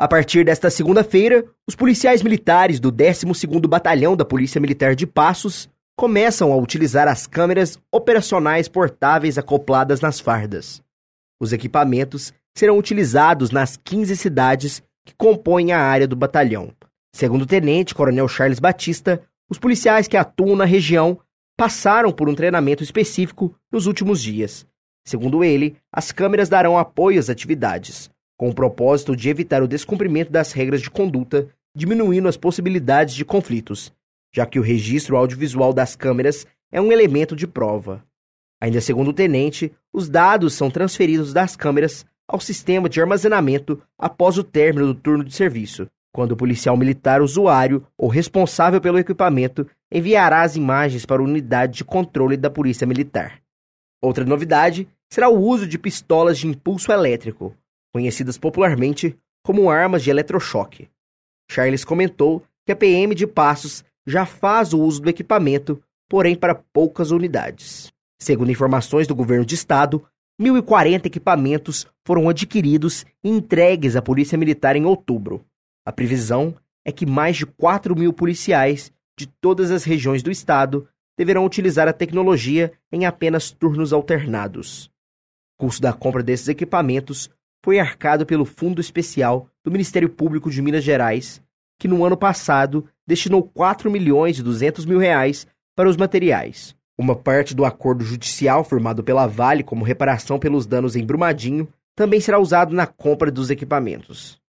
A partir desta segunda-feira, os policiais militares do 12º Batalhão da Polícia Militar de Passos começam a utilizar as câmeras operacionais portáveis acopladas nas fardas. Os equipamentos serão utilizados nas 15 cidades que compõem a área do batalhão. Segundo o tenente coronel Charles Batista, os policiais que atuam na região passaram por um treinamento específico nos últimos dias. Segundo ele, as câmeras darão apoio às atividades, com o propósito de evitar o descumprimento das regras de conduta, diminuindo as possibilidades de conflitos, já que o registro audiovisual das câmeras é um elemento de prova. Ainda segundo o tenente, os dados são transferidos das câmeras ao sistema de armazenamento após o término do turno de serviço, quando o policial militar usuário ou responsável pelo equipamento enviará as imagens para a unidade de controle da Polícia Militar. Outra novidade será o uso de pistolas de impulso elétrico, conhecidas popularmente como armas de eletrochoque. Charles comentou que a PM de Passos já faz o uso do equipamento, porém para poucas unidades. Segundo informações do governo de estado, 1.040 equipamentos foram adquiridos e entregues à Polícia Militar em outubro. A previsão é que mais de 4 mil policiais de todas as regiões do estado deverão utilizar a tecnologia em apenas turnos alternados. O custo da compra desses equipamentos foi arcado pelo Fundo Especial do Ministério Público de Minas Gerais, que no ano passado destinou 4 milhões e 200 mil reais para os materiais. Uma parte do acordo judicial firmado pela Vale como reparação pelos danos em Brumadinho também será usado na compra dos equipamentos.